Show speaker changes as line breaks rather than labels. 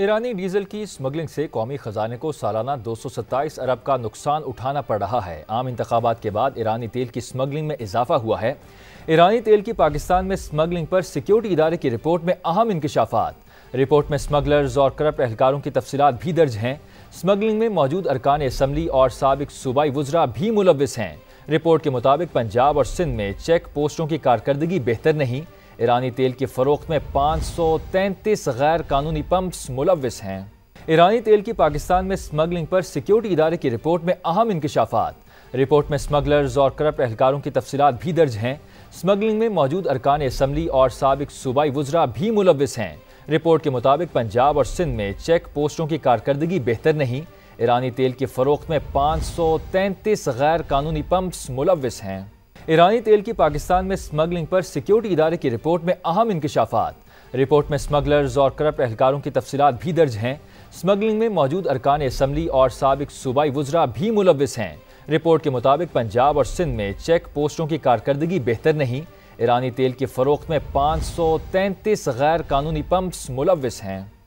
ईरानी diesel की smuggling से कौमी खजाने को सालाना दो सौ सत्ताईस अरब का नुकसान उठाना पड़ रहा है आम इंतबात के बाद ईरानी तेल की स्मगलिंग में इजाफा हुआ है ईरानी तेल की पाकिस्तान में स्मगलिंग पर सिक्योरिटी इदारे की रिपोर्ट में अहम इंकशाफात रिपोर्ट में स्मगलर्स और करप एहलकारों की तफसीत भी दर्ज हैं स्मगलिंग में मौजूद अरकान असम्बली और सबक सूबाई वजरा भी मुलविस हैं रिपोर्ट के मुताबिक पंजाब और सिंध में चेक पोस्टों की कारकर्दगी बेहतर नहीं ईरानी तेल की फ़रोख्त में पाँच सौ तैंतीस गैर कानूनी पम्प्स मुलविस हैं ईरानी तेल की पाकिस्तान में स्मगलिंग पर सिक्योरिटी इदारे की रिपोर्ट में अहम इंकशाफात रिपोर्ट में स्मगलर्स और करप्ट एहलकारों की तफसीत भी दर्ज हैं स्मगलिंग में मौजूद अरकान असम्बली और सबक सूबाई वजरा भी मुलविस हैं रिपोर्ट के मुताबिक पंजाब और सिंध में चेक पोस्टों की कारकर्दगी बेहतर नहीं ईरानी तेल की फ़रोख्त में पाँच सौ तैंतीस गैर कानूनी पम्प्स मुलविस हैं ईरानी तेल की पाकिस्तान में स्मगलिंग पर सिक्योरिटी इदारे की रिपोर्ट में अहम इंकशाफात रिपोर्ट में स्मगलर्स और करप एहलकारों की तफसीत भी दर्ज हैं स्मगलिंग में मौजूद अरकान असम्बली और सबक सूबाई वज्रा भी मुलविस हैं रिपोर्ट के मुताबिक पंजाब और सिंध में चेक पोस्टों की कारकर्दगी बेहतर नहीं ईरानी तेल की फरोख्त में पाँच सौ तैंतीस गैर कानूनी पम्प्स मुलविस हैं